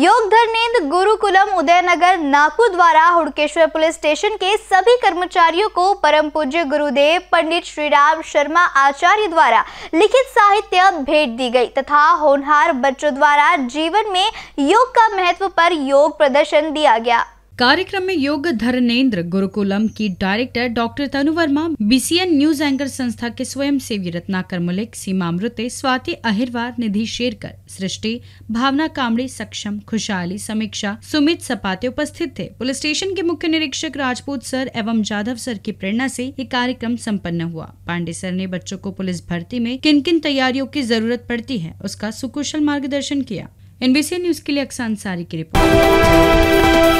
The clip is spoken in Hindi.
योग धर्मेंद्र गुरुकुलम उदयनगर नाकू द्वारा हुड़केश्वर पुलिस स्टेशन के सभी कर्मचारियों को परम पूज्य गुरुदेव पंडित श्रीराम शर्मा आचार्य द्वारा लिखित साहित्य भेंट दी गई तथा होनहार बच्चों द्वारा जीवन में योग का महत्व पर योग प्रदर्शन दिया गया कार्यक्रम में योग धरनेन्द्र गुरुकुलम की director doctor Tanu Verma BCN news anchor संस्था के स्वयं सेवी रत्नाकर मुलिक सीमा मृत्य स्वाति अहिरवार निधि शेरकर सृष्टि भावना कामड़ी सक्षम खुशहाली समीक्षा सुमित सपाते उपस्थित थे पुलिस स्टेशन के मुख्य निरीक्षक राजपूत सर एवं जाधव सर की प्रेरणा से ये कार्यक्रम सम्पन्न हुआ पांडे सर ने बच्चों को पुलिस भर्ती में किन किन तैयारियों की जरूरत पड़ती है उसका सुकुशल मार्गदर्शन किया एनबीसी न्यूज के लिए अक्सान अंसारी की रिपोर्ट